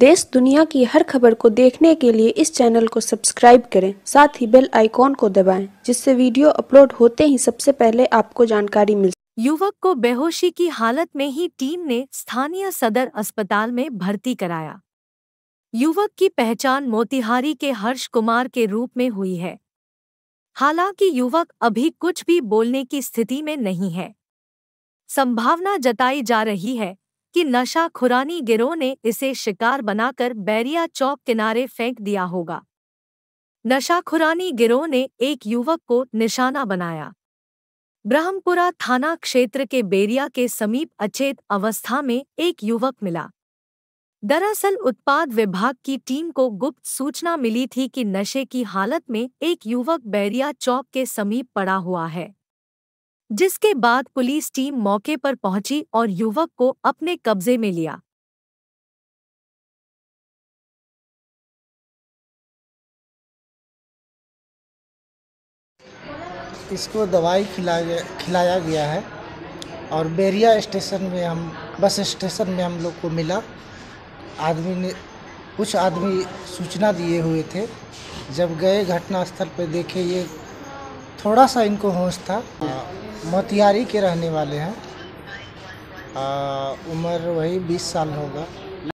देश दुनिया की हर खबर को देखने के लिए इस चैनल को सब्सक्राइब करें साथ ही बेल आइकॉन को दबाएं जिससे वीडियो अपलोड होते ही सबसे पहले आपको जानकारी मिल युवक को बेहोशी की हालत में ही टीम ने स्थानीय सदर अस्पताल में भर्ती कराया युवक की पहचान मोतिहारी के हर्ष कुमार के रूप में हुई है हालांकि युवक अभी कुछ भी बोलने की स्थिति में नहीं है संभावना जताई जा रही है कि नशा खुरानी गिरोह ने इसे शिकार बनाकर बैरिया चौक किनारे फेंक दिया होगा खुरानी गिरोह ने एक युवक को निशाना बनाया ब्रह्मपुरा थाना क्षेत्र के बेरिया के समीप अचेत अवस्था में एक युवक मिला दरअसल उत्पाद विभाग की टीम को गुप्त सूचना मिली थी कि नशे की हालत में एक युवक बैरिया चौक के समीप पड़ा हुआ है जिसके बाद पुलिस टीम मौके पर पहुंची और युवक को अपने कब्जे में लिया इसको दवाई खिलाया खिलाया गया है और बेरिया स्टेशन में हम बस स्टेशन में हम लोग को मिला आदमी ने कुछ आदमी सूचना दिए हुए थे जब गए घटनास्थल पर देखे ये थोड़ा सा इनको होश था मोतिहारी के रहने वाले हैं उम्र वही बीस साल होगा